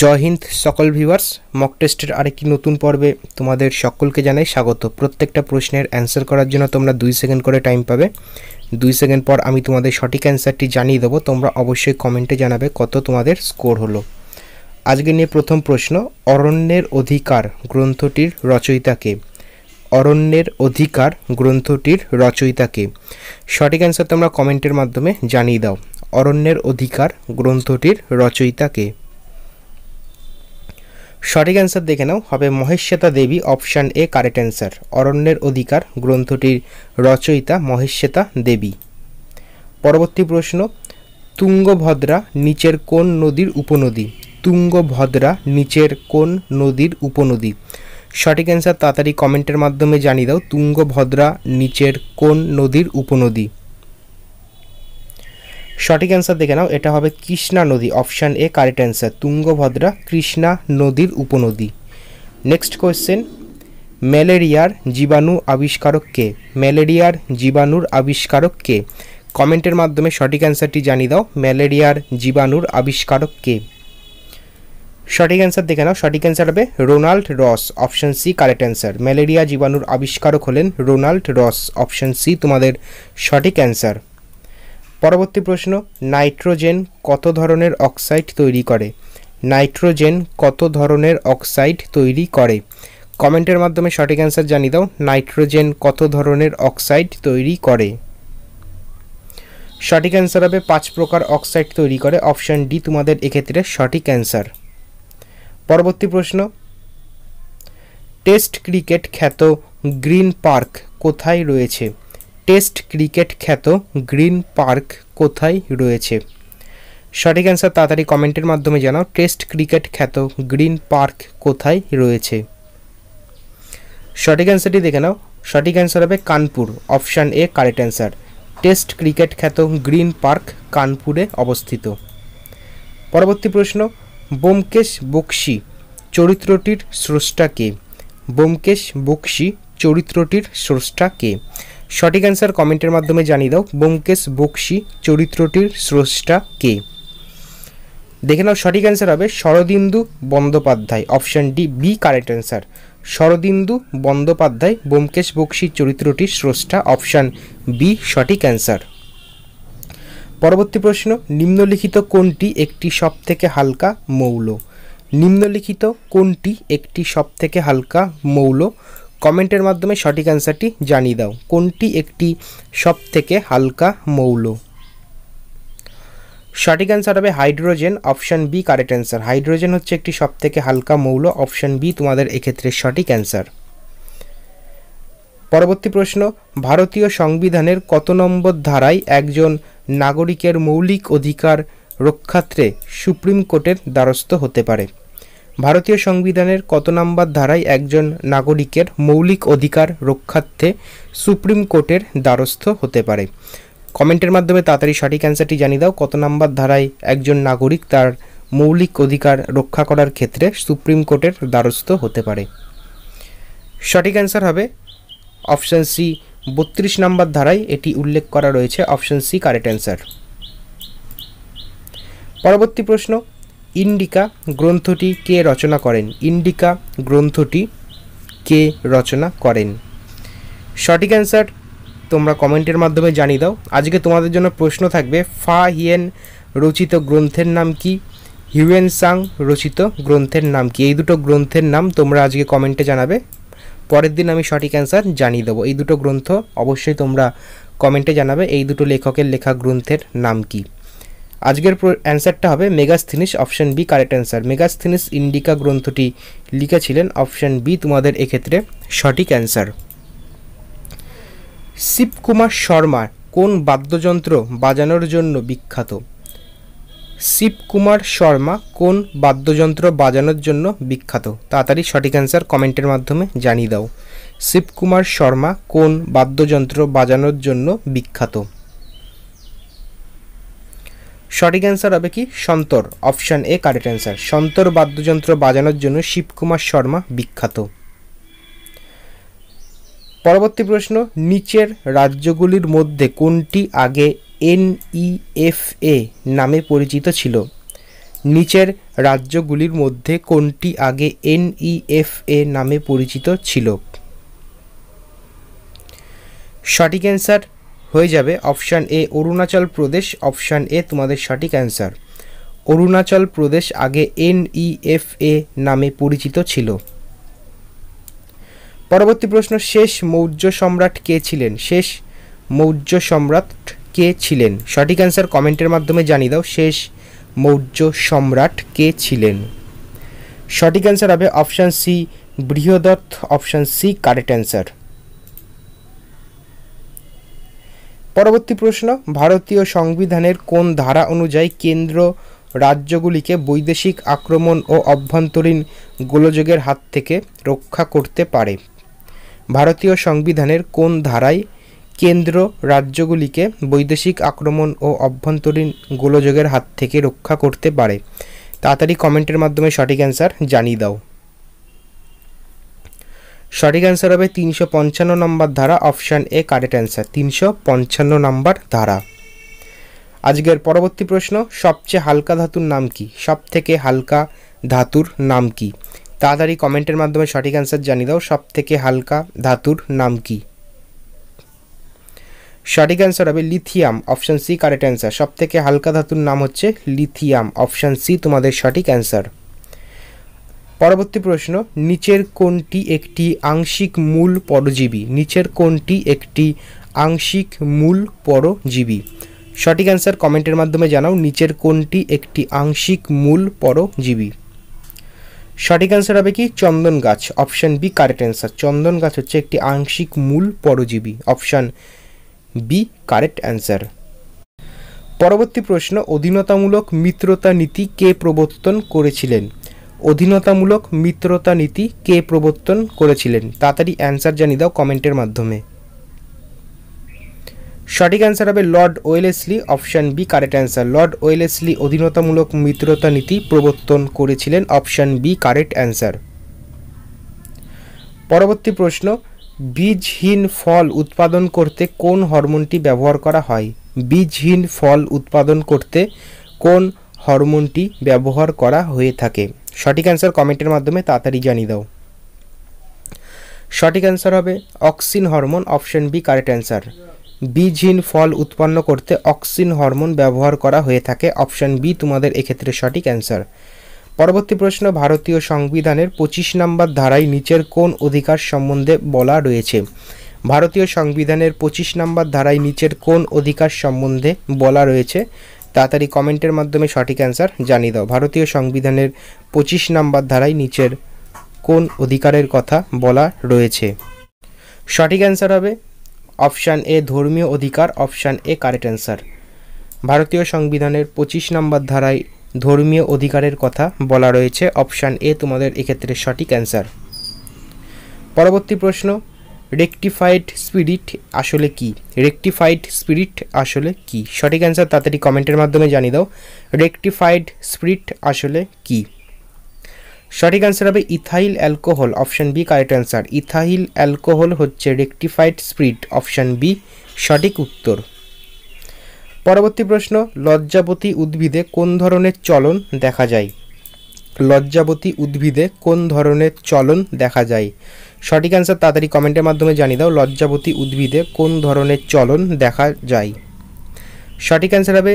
জয় হিন্দ সকল viewers mock টেস্টের আরেকটি নতুন পর্বে তোমাদের সকলকে জানাই স্বাগত প্রত্যেকটা প্রশ্নের অ্যান্সার করার জন্য তোমরা দুই সেকেন্ড করে টাইম পাবে দুই সেকেন্ড পর আমি তোমাদের সঠিক অ্যান্সারটি জানিয়ে দেবো তোমরা অবশ্যই কমেন্টে জানাবে কত তোমাদের স্কোর হলো আজকে নিয়ে প্রথম প্রশ্ন অরণ্যের অধিকার গ্রন্থটির রচয়িতাকে অরণ্যের অধিকার গ্রন্থটির রচয়িতাকে সঠিক অ্যান্সার তোমরা কমেন্টের মাধ্যমে জানিয়ে দাও অরণ্যের অধিকার গ্রন্থটির রচয়িতাকে সঠিক অ্যান্সার দেখে নাও হবে Mahasweta Devi option A correct answer অরণ্যের অধিকার গ্রন্থটির রচয়িতা মহেশ্বেতা দেবী পরবর্তী প্রশ্ন তুঙ্গভদ্রা নিচের কোন নদীর উপনদী তুঙ্গভদ্রা নিচের কোন নদীর উপনদী সঠিক অ্যান্সার তাড়াতাড়ি কমেন্টের মাধ্যমে জানিয়ে দাও তুঙ্গভদ্রা নিচের কোন নদীর উপনদী সঠিক অ্যান্সার দেখে নাও এটা হবে কৃষ্ণা নদী option A correct answer Tungabhadra Krishna নদীর উপনদী নেক্সট কোয়েশ্চেন ম্যালেরিয়ার জীবাণু আবিষ্কারক কে ম্যালেরিয়ার জীবাণুর আবিষ্কারক কে কমেন্টের মাধ্যমে সঠিক অ্যান্সারটি জানিয়ে দাও ম্যালেরিয়ার জীবাণুর আবিষ্কারক কে সঠিক অ্যান্সার দেখে নাও সঠিক অ্যান্সার হবে Ronald Ross option C correct answer malaria জীবাণুর আবিষ্কারক হলেন রোনাল্ড রস অপশন সি তোমাদের সঠিক অ্যান্সার পরবর্তী প্রশ্ন নাইট্রোজেন কত ধরনের অক্সাইড তৈরি করে নাইট্রোজেন কত ধরনের অক্সাইড তৈরি করে কমেন্টের মাধ্যমে সঠিক অ্যান্সার জানিয়ে দাও নাইট্রোজেন কত ধরনের অক্সাইড তৈরি করে সঠিক অ্যান্সার হবে পাঁচ প্রকার অক্সাইড তৈরি করে অপশান ডি তোমাদের এক্ষেত্রে সঠিক অ্যান্সার পরবর্তী প্রশ্ন টেস্ট ক্রিকেট খ্যাত গ্রিন পার্ক কোথায় রয়েছে টেস্ট ক্রিকেট খ্যাত গ্রিন পার্ক কোথায় রয়েছে সঠিক অ্যান্সার তাড়াতাড়ি কমেন্টের মাধ্যমে জানাও টেস্ট ক্রিকেট খ্যাত গ্রিন পার্ক কোথায় রয়েছে সঠিক অ্যান্সারটি দেখে নাও সঠিক অ্যান্সার হবে Kanpur option A correct answer test cricket খ্যাত গ্রিন পার্ক কানপুরে অবস্থিত পরবর্তী প্রশ্ন বোমকেশ বক্সি চরিত্রটির স্রষ্টা কে বোমকেশ বক্সি চরিত্রটির স্রষ্টা কে সঠিক অ্যান্সার কমেন্টের মাধ্যমে জানিয়ে দাও বোমকেশ বক্সি চরিত্রটির স্রষ্টা কে দেখে নাও সঠিক অ্যান্সার হবে Sharadindu Bandyopadhyay option D B correct answer Sharadindu Bandyopadhyay Byomkesh Bakshi চরিত্রটির স্রষ্টা অপশান বি সঠিক অ্যান্সার পরবর্তী প্রশ্ন নিম্নলিখিত কোনটি একটি সবথেকে হালকা মৌল নিম্নলিখিত কোনটি একটি সবথেকে হালকা মৌল কমেন্টের মাধ্যমে সঠিক অ্যান্সারটি জানিয়ে দাও কোনটি একটি সবথেকে হালকা মৌল সঠিক অ্যান্সার হবে hydrogen option B correct answer hydrogen হচ্ছে একটি সবথেকে হালকা মৌল অপশান বি তোমাদের এক্ষেত্রে সঠিক অ্যান্সার পরবর্তী প্রশ্ন ভারতীয় সংবিধানের কত নম্বর ধারায় একজন নাগরিকের মৌলিক অধিকার রক্ষাত্রে সুপ্রিম কোর্টের দ্বারস্থ হতে পারে ভারতীয় সংবিধানের কত নম্বর ধারায় একজন নাগরিকের মৌলিক অধিকার রক্ষার্থে সুপ্রিম কোর্টের দ্বারস্থ হতে পারে কমেন্টের মাধ্যমে তাড়াতাড়ি সঠিক অ্যান্সারটি জানিয়ে দাও কত নম্বর ধারায় একজন নাগরিক তার মৌলিক অধিকার রক্ষা করার ক্ষেত্রে সুপ্রিম কোর্টের দ্বারস্থ হতে পারে সঠিক অ্যান্সার হবে অপশান সি বত্রিশ নম্বর ধারায় এটি উল্লেখ করা রয়েছে অপশান সি কারেক্ট অ্যান্সার পরবর্তী প্রশ্ন ইন্ডিকা গ্রন্থটি কে রচনা করেন ইন্ডিকা গ্রন্থটি কে রচনা করেন সঠিক অ্যান্সার তোমরা কমেন্টের মাধ্যমে জানিয়ে দাও আজকে তোমাদের জন্য প্রশ্ন থাকবে ফা হিয়েন রচিত গ্রন্থের নাম কি হিউয়েন সাং রচিত গ্রন্থের নাম কি এই দুটো গ্রন্থের নাম তোমরা আজকে কমেন্টে জানাবে পরের দিন আমি সঠিক অ্যান্সার জানিয়ে দেবো এই দুটো গ্রন্থ অবশ্যই তোমরা কমেন্টে জানাবে এই দুটো লেখকের লেখা গ্রন্থের নাম কী আজকের অ্যান্সারটা হবে Megasthenes option B correct answer Megasthenes Indica গ্রন্থটি লিখেছিলেন অপশান বি তোমাদের এক্ষেত্রে সঠিক অ্যান্সার শিবকুমার শর্মা কোন বাদ্যযন্ত্র বাজানোর জন্য বিখ্যাত শিবকুমার শর্মা কোন বাদ্যযন্ত্র বাজানোর জন্য বিখ্যাত তাড়াতাড়ি সঠিক অ্যান্সার কমেন্টের মাধ্যমে জানিয়ে দাও শিবকুমার শর্মা কোন বাদ্যযন্ত্র বাজানোর জন্য বিখ্যাত সঠিক অ্যান্সার হবে কি santoor option A correct answer santoor বাদ্যযন্ত্র বাজানোর জন্য শিবকুমার শর্মা বিখ্যাত পরবর্তী প্রশ্ন নিচের রাজ্যগুলির মধ্যে কোনটি আগে এনইএফএ e নামে পরিচিত ছিল নিচের রাজ্যগুলির মধ্যে কোনটি আগে এনইএফএ e নামে পরিচিত ছিল সঠিক অ্যান্সার হয়ে যাবে option A Arunachal Pradesh option A তোমাদের সঠিক অ্যান্সার অরুণাচল প্রদেশ আগে এনইএফএ নামে পরিচিত ছিল পরবর্তী প্রশ্ন শেষ মৌর্য সম্রাট কে ছিলেন শেষ মৌর্য সম্রাট কে ছিলেন সঠিক অ্যান্সার কমেন্টের মাধ্যমে জানিয়ে দাও শেষ মৌর্য সম্রাট কে ছিলেন সঠিক অ্যান্সার হবে অপশান সি বৃহদত্ত অপশান সি কারেক্ট অ্যান্সার পরবর্তী প্রশ্ন ভারতীয় সংবিধানের কোন ধারা অনুযায়ী কেন্দ্র রাজ্যগুলিকে বৈদেশিক আক্রমণ ও অভ্যন্তরীণ গোলযোগের হাত থেকে রক্ষা করতে পারে ভারতীয় সংবিধানের কোন ধারায় কেন্দ্র রাজ্যগুলিকে বৈদেশিক আক্রমণ ও অভ্যন্তরীণ গোলযোগের হাত থেকে রক্ষা করতে পারে তাড়াতাড়ি কমেন্টের মাধ্যমে সঠিক অ্যান্সার জানিয়ে দাও সঠিক অ্যান্সার হবে তিনশো পঞ্চান্ন নম্বর ধারা অপশান এ কারেক্ট অ্যান্সার তিনশো পঞ্চান্ন নম্বর ধারা আজকের পরবর্তী প্রশ্ন সবচেয়ে হালকা ধাতুর নাম কি সব থেকে হালকা ধাতুর নাম কি তাড়াতাড়ি কমেন্টের মাধ্যমে সঠিক অ্যান্সার জানিয়ে দাও সব থেকে হালকা ধাতুর নাম কি সঠিক অ্যান্সার হবে lithium option C correct answer সব থেকে হালকা ধাতুর নাম হচ্ছে লিথিয়াম অপশান সি তোমাদের সঠিক অ্যান্সার পরবর্তী প্রশ্ন নিচের কোনটি একটি আংশিক মূল পরজীবী নিচের কোনটি একটি আংশিক মূল পরজীবী সঠিক অ্যান্সার কমেন্টের মাধ্যমে জানাও নিচের কোনটি একটি আংশিক মূল পরজীবী সঠিক অ্যান্সার হবে কি চন্দন গাছ অপশান বি কারেক্ট অ্যান্সার চন্দন গাছ হচ্ছে একটি আংশিক মূল পরজীবী অপশান বি কারেক্ট অ্যান্সার পরবর্তী প্রশ্ন অধীনতামূলক মিত্রতা নীতি কে প্রবর্তন করেছিলেন অধীনতামূলক মিত্রতা নীতি কে প্রবর্তন করেছিলেন তাড়াতাড়ি অ্যান্সার জানিয়ে দাও কমেন্টের মাধ্যমে সঠিক অ্যান্সার হবে Lord Wellesley option B correct answer Lord Wellesley অধীনতামূলক মিত্রতা নীতি প্রবর্তন করেছিলেন অপশান বি কারেক্ট অ্যান্সার পরবর্তী প্রশ্ন বীজহীন ফল উৎপাদন করতে কোন হরমোনটি ব্যবহার করা হয় বীজহীন ফল উৎপাদন করতে কোন হরমোনটি ব্যবহার করা হয়ে থাকে সঠিক অ্যান্সার কমেন্টের মাধ্যমে তাড়াতাড়ি জানিয়ে দাও সঠিক অ্যান্সার হবে auxin hormone option B correct answer বীজহীন ফল উৎপন্ন করতে অক্সিন হরমোন ব্যবহার করা হয়ে থাকে অপশন বি তোমাদের এক্ষেত্রে সঠিক অ্যান্সার পরবর্তী প্রশ্ন ভারতীয় সংবিধানের পঁচিশ নম্বর ধারায় নিচের কোন অধিকার সম্বন্ধে বলা রয়েছে ভারতীয় সংবিধানের পঁচিশ নম্বর ধারায় নিচের কোন অধিকার সম্বন্ধে বলা রয়েছে তাড়াতাড়ি কমেন্টের মাধ্যমে সঠিক অ্যান্সার জানিয়ে দাও ভারতীয় সংবিধানের পঁচিশ নাম্বার ধারায় নিচের কোন অধিকারের কথা বলা রয়েছে সঠিক অ্যান্সার হবে অপশান এ ধর্মীয় অধিকার অপশান এ কারেক্ট অ্যান্সার ভারতীয় সংবিধানের পঁচিশ নম্বর ধারায় ধর্মীয় অধিকারের কথা বলা রয়েছে অপশান এ তোমাদের এক্ষেত্রে সঠিক অ্যান্সার পরবর্তী প্রশ্ন রেকটিফাইড স্পিরিট আসলে কি রেকটিফাইড স্পিরিট আসলে কি সঠিক অ্যান্সার তাড়াতাড়ি কমেন্টের মাধ্যমে জানিয়ে দাও রেকটিফাইড স্পিরিট আসলে কি সঠিক অ্যান্সার হবে ethyl alcohol option B correct answer ethyl alcohol হচ্ছে রেকটিফাইড স্পিরিট অপশান বি সঠিক উত্তর পরবর্তী প্রশ্ন লজ্জাবতী উদ্ভিদে কোন ধরনের চলন দেখা যায় লজ্জাবতী উদ্ভিদে কোন ধরনের চলন দেখা যায় সঠিক অ্যান্সার তাড়াতাড়ি কমেন্টের মাধ্যমে জানিয়ে দাও লজ্জাবতী উদ্ভিদে কোন ধরনের চলন দেখা যায় সঠিক অ্যান্সার হবে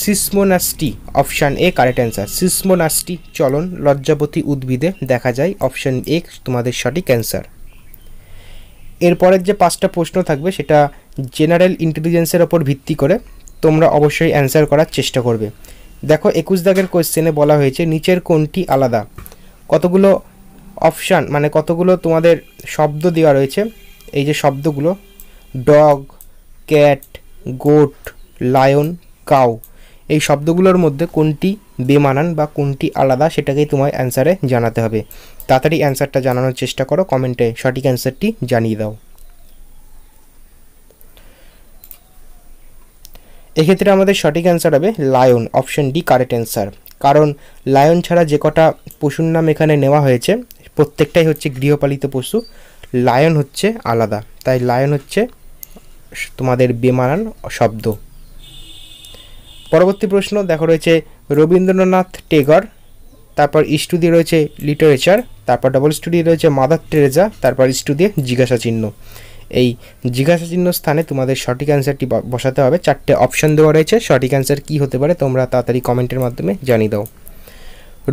seismonasty option A correct answer seismonasty চলন লজ্জাবতী উদ্ভিদে দেখা যায় অপশান এ তোমাদের সঠিক অ্যান্সার এরপরের যে পাঁচটা প্রশ্ন থাকবে সেটা জেনারেল ইন্টেলিজেন্সের ওপর ভিত্তি করে তোমরা অবশ্যই অ্যান্সার করার চেষ্টা করবে দেখো একুশ দাগের কোয়েশ্চেনে বলা হয়েছে নিচের কোনটি আলাদা কতগুলো অপশান মানে কতগুলো তোমাদের শব্দ দেওয়া রয়েছে এই যে শব্দগুলো dog cat goat lion cow এই শব্দগুলোর মধ্যে কোনটি বেমানান বা কোনটি আলাদা সেটাকেই তোমায় অ্যান্সারে জানাতে হবে তাড়াতাড়ি অ্যান্সারটা জানানোর চেষ্টা করো কমেন্টে সঠিক অ্যান্সারটি জানিয়ে দাও এক্ষেত্রে আমাদের সঠিক অ্যান্সার হবে lion option D correct answer কারণ লায়ন ছাড়া যে কটা পশুর নাম এখানে নেওয়া হয়েছে প্রত্যেকটাই হচ্ছে গৃহপালিত পশু লায়ন হচ্ছে আলাদা তাই লায়ন হচ্ছে তোমাদের বেমানান শব্দ পরবর্তী প্রশ্ন দেখো রয়েছে রবীন্দ্রনাথ টেগর তারপর ইস্টু দিয়ে রয়েছে লিটারেচার তারপর ডবল স্টুডি দিয়ে রয়েছে মাদার টেরেজা তারপর স্টুডি দিয়ে জিজ্ঞাসা চিহ্ন এই জিজ্ঞাসা চিহ্ন স্থানে তোমাদের সঠিক অ্যান্সারটি বসাতে হবে চারটে অপশান দেওয়া রয়েছে সঠিক অ্যান্সার কী হতে পারে তোমরা তাড়াতাড়ি কমেন্টের মাধ্যমে জানিয়ে দাও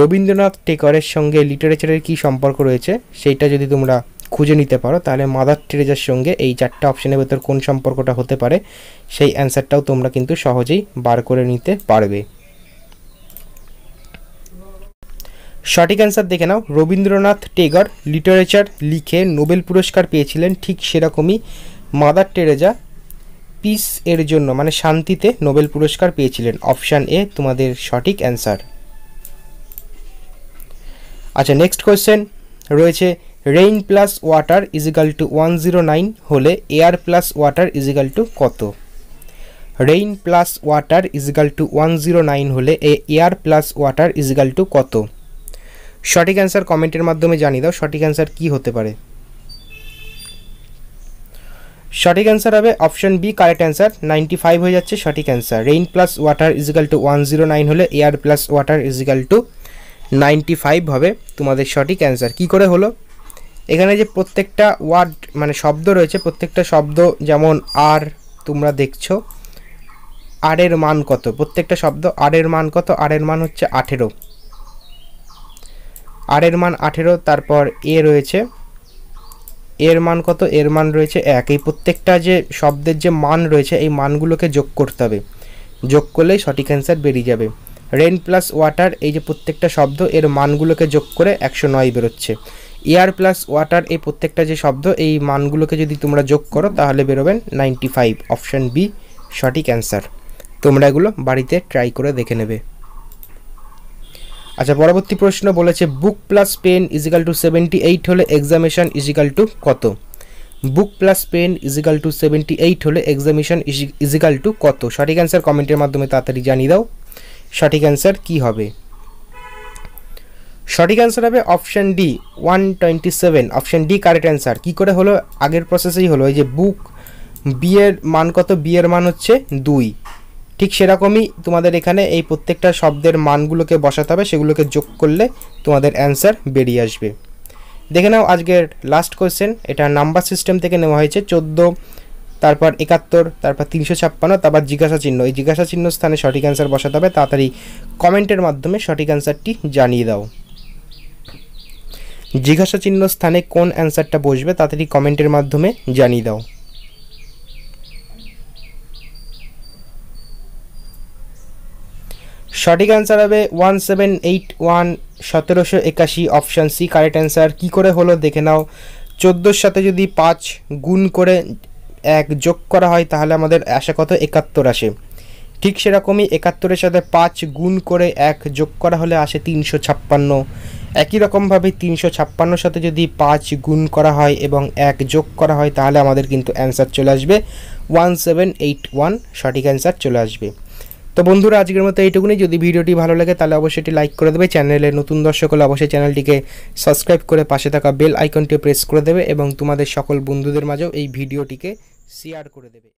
রবীন্দ্রনাথ টেকরের সঙ্গে লিটারেচারের কি সম্পর্ক রয়েছে সেইটা যদি তোমরা খুঁজে নিতে পারো তাহলে মাদার টেরেজার সঙ্গে এই চারটা অপশানের ভেতর কোন সম্পর্কটা হতে পারে সেই অ্যান্সারটাও তোমরা কিন্তু সহজেই বার করে নিতে পারবে সঠিক অ্যান্সার দেখে নাও রবীন্দ্রনাথ টেগর লিটারেচার লিখে নোবেল পুরস্কার পেয়েছিলেন ঠিক সেরকমই মাদার টেরেজা পিস এর জন্য মানে শান্তিতে নোবেল পুরস্কার পেয়েছিলেন অপশান এ তোমাদের সঠিক অ্যান্সার আচ্ছা নেক্সট কোয়েশ্চেন রয়েছে rain plus water is equal to one zero nine হলে air plus water is equal to কত rain plus water is equal to one zero nine হলে এ air plus water is equal to কত সঠিক অ্যান্সার কমেন্টের মাধ্যমে জানিয়ে দাও সঠিক অ্যান্সার কী হতে পারে সঠিক অ্যান্সার হবে option B correct answer ninety five হয়ে যাচ্ছে সঠিক answer rain plus water is equal to one zero nine হলে air plus water is equal to ninety five হবে তোমাদের সঠিক অ্যান্সার কি করে হলো এখানে যে প্রত্যেকটা ওয়ার্ড মানে শব্দ রয়েছে প্রত্যেকটা শব্দ যেমন আর তোমরা দেখছো আরের মান কত প্রত্যেকটা শব্দ আরের মান কত আরের মান হচ্ছে আঠেরো আরের মান আঠেরো তারপর এ রয়েছে এর মান কত এর মান রয়েছে এক এই প্রত্যেকটা যে শব্দের যে মান রয়েছে এই মানগুলোকে যোগ করতে হবে যোগ করলেই সঠিক অ্যান্সার বেরিয়ে যাবে রেন প্লাস ওয়াটার এই যে প্রত্যেকটা শব্দ এর মানগুলোকে যোগ করে একশো নয় বেরোচ্ছে এয়ার প্লাস ওয়াটার এই প্রত্যেকটা যে শব্দ এই মানগুলোকে যদি তোমরা যোগ করো তাহলে বেরোবেন নাইনটি ফাইভ অপশান বি সঠিক অ্যান্সার তোমরা এগুলো বাড়িতে ট্রাই করে দেখে নেবে আচ্ছা পরবর্তী প্রশ্ন বলেছে book plus pen is equal to seventy eight হলে এক্সামিশন ইজিক্যাল টু কত book plus pen is equal to seventy eight হলে এক্সামিশন ইজিক্যাল টু কত সঠিক অ্যান্সার কমেন্টের মাধ্যমে তাড়াতাড়ি জানিয়ে দাও সঠিক অ্যান্সার কী হবে সঠিক অ্যান্সার হবে option D one twenty seven option D correct answer কী করে হলো আগের প্রসেসেই হলো এই যে বুক বিয়ের মান কত বিয়ের মান হচ্ছে দুই ঠিক সেরকমই তোমাদের এখানে এই প্রত্যেকটা শব্দের মানগুলোকে বসাতে হবে সেগুলোকে যোগ করলে তোমাদের অ্যান্সার বেরিয়ে আসবে দেখে নাও আজকের লাস্ট কোয়েশ্চেন এটা নাম্বার সিস্টেম থেকে নেওয়া হয়েছে চোদ্দো তারপর একাত্তর তারপর তিনশো ছাপ্পান্ন তারপর জিজ্ঞাসা চিহ্ন এই জিজ্ঞাসা চিহ্ন স্থানে সঠিক অ্যান্সার বসাতে হবে তাড়াতাড়ি কমেন্টের মাধ্যমে সঠিক অ্যান্সারটি জানিয়ে দাও জিজ্ঞাসা চিহ্ন স্থানে কোন অ্যান্সারটা বসবে তাড়াতাড়ি কমেন্টের মাধ্যমে জানিয়ে দাও সঠিক অ্যান্সার হবে ওয়ান সেভেন এইট ওয়ান সতেরোশো একাশি অপশান সি কারেক্ট অ্যান্সার কী করে হলো দেখে নাও চোদ্দোর সাথে যদি পাঁচ গুণ করে এক যোগ করা হয় তাহলে আমাদের আসে কত একাত্তর আসে ঠিক সেরকমই একাত্তরের সাথে পাঁচ গুণ করে এক যোগ করা হলে আসে তিনশো ছাপ্পান্ন একই রকমভাবে তিনশো ছাপ্পান্নর সাথে যদি পাঁচ গুণ করা হয় এবং এক যোগ করা হয় তাহলে আমাদের কিন্তু অ্যান্সার চলে আসবে ওয়ান সেভেন এইট ওয়ান সঠিক অ্যান্সার চলে আসবে তো বন্ধুরা আজকের মতো এইটুকুনি যদি ভিডিওটি ভালো লাগে তাহলে অবশ্যই এটি লাইক করে দেবে চ্যানেলে নতুন দর্শক হলে অবশ্যই চ্যানেলটিকে সাবস্ক্রাইব করে পাশে থাকা বেল আইকনটি প্রেস করে দেবে এবং তোমাদের সকল বন্ধুদের মাঝেও এই ভিডিওটিকে CRCureDB.